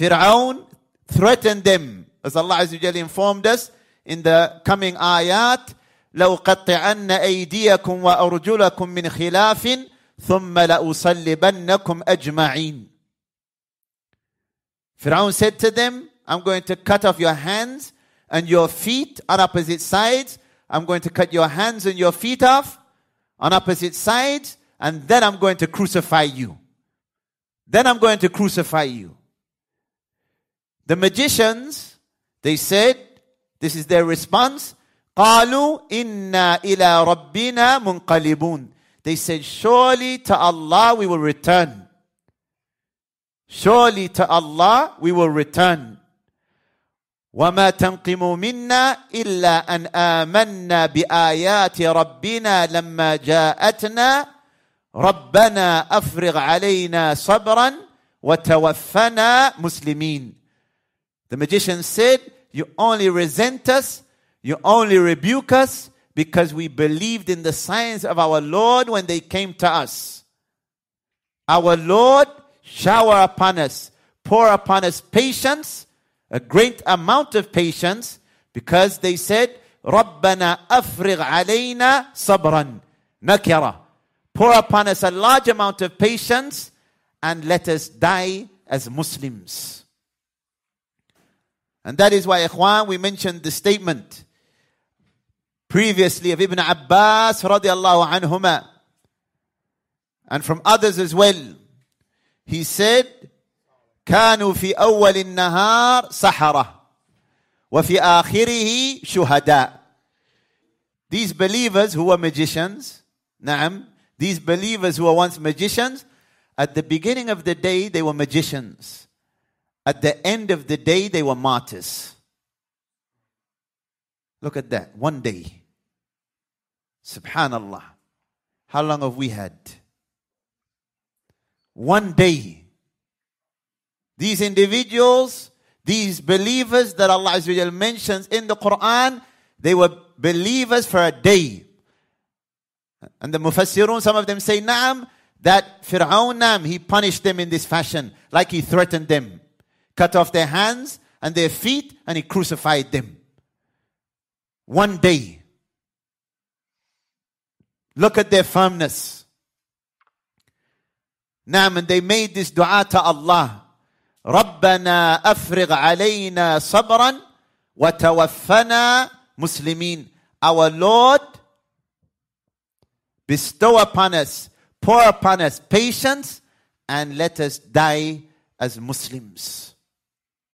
Fir'aun threatened them. As Allah Azza wa informed us in the coming ayat, لو قطعن أيديكم وأرجلكم من خلاف ثم لأصلبنكم أجمعين Pharaoh said to them, I'm going to cut off your hands and your feet on opposite sides. I'm going to cut your hands and your feet off on opposite sides, and then I'm going to crucify you. Then I'm going to crucify you. The magicians, they said, this is their response, قالوا إنا إلى ربنا منقلبون. They said, surely to Allah we will return. Surely to Allah we will return. وما تنقم منا إلا أن آمنا بآيات ربنا لما جاءتنا ربنا أفرغ علينا صبرا وتوفنا مسلمين the magician said, You only resent us, you only rebuke us because we believed in the signs of our Lord when they came to us. Our Lord, shower upon us, pour upon us patience, a great amount of patience, because they said, Rabbana أَفْرِغْ عَلَيْنَا sabran, nakira. Pour upon us a large amount of patience and let us die as Muslims. And that is why, Ikhwan, we mentioned the statement previously of Ibn Abbas radiallahu anhuma and from others as well. He said, كانوا في أول النهار سحرة وفي آخره شهداء These believers who were magicians, نعم, these believers who were once magicians, at the beginning of the day they were magicians. At the end of the day, they were martyrs. Look at that. One day. Subhanallah. How long have we had? One day. These individuals, these believers that Allah Azza mentions in the Quran, they were believers for a day. And the Mufassirun, some of them say, Naam, that Fir'aun, Naam, he punished them in this fashion, like he threatened them cut off their hands and their feet, and he crucified them. One day. Look at their firmness. Naam, and they made this dua to Allah. ربنا أفرغ علينا صبرا وتوفنا مسلمين. Our Lord, bestow upon us, pour upon us patience, and let us die as Muslims.